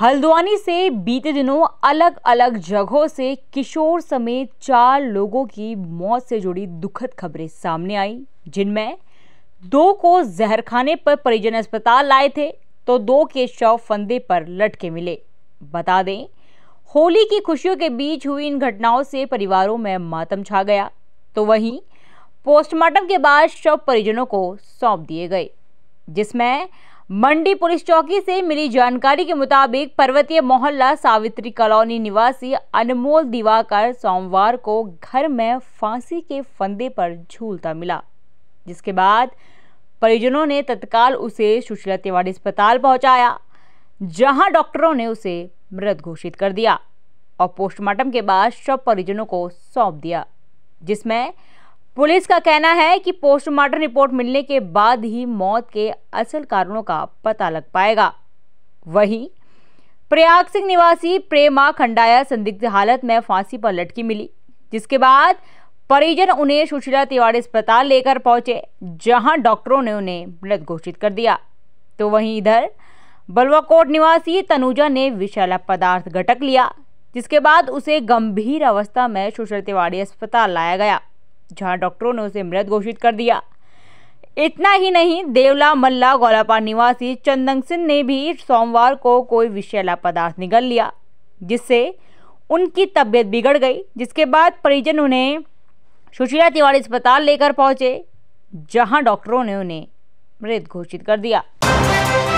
हल्द्वानी से बीते दिनों अलग अलग जगहों से किशोर समेत चार लोगों की मौत से जुड़ी दुखद खबरें सामने आई जिनमें दो को जहर खाने पर परिजन अस्पताल लाए थे तो दो के शव फंदे पर लटके मिले बता दें होली की खुशियों के बीच हुई इन घटनाओं से परिवारों में मातम छा गया तो वहीं पोस्टमार्टम के बाद शव परिजनों को सौंप दिए गए जिसमें मंडी पुलिस चौकी से मिली जानकारी के मुताबिक पर्वतीय मोहल्ला सावित्री कॉलोनी निवासी अनमोल दिवाकर सोमवार को घर में फांसी के फंदे पर झूलता मिला जिसके बाद परिजनों ने तत्काल उसे सुशीला तिवारी अस्पताल पहुंचाया जहां डॉक्टरों ने उसे मृत घोषित कर दिया और पोस्टमार्टम के बाद शव परिजनों को सौंप दिया जिसमें पुलिस का कहना है कि पोस्टमार्टम रिपोर्ट मिलने के बाद ही मौत के असल कारणों का पता लग पाएगा वहीं प्रयाग सिंह निवासी प्रेमा खंडाया संदिग्ध हालत में फांसी पर लटकी मिली जिसके बाद परिजन उन्हें सुशीला तिवारी अस्पताल लेकर पहुंचे जहां डॉक्टरों ने उन्हें मृत घोषित कर दिया तो वहीं इधर बलवाकोट निवासी तनुजा ने विषैला पदार्थ घटक लिया जिसके बाद उसे गंभीर अवस्था में सुशीला तिवारी अस्पताल लाया गया जहां डॉक्टरों ने उसे मृत घोषित कर दिया इतना ही नहीं देवला मल्ला गोलापार निवासी चंदन सिंह ने भी सोमवार को कोई विषैला पदार्थ निगल लिया जिससे उनकी तबीयत बिगड़ गई जिसके बाद परिजन उन्हें सुशीला तिवारी अस्पताल लेकर पहुंचे जहां डॉक्टरों ने उन्हें मृत घोषित कर दिया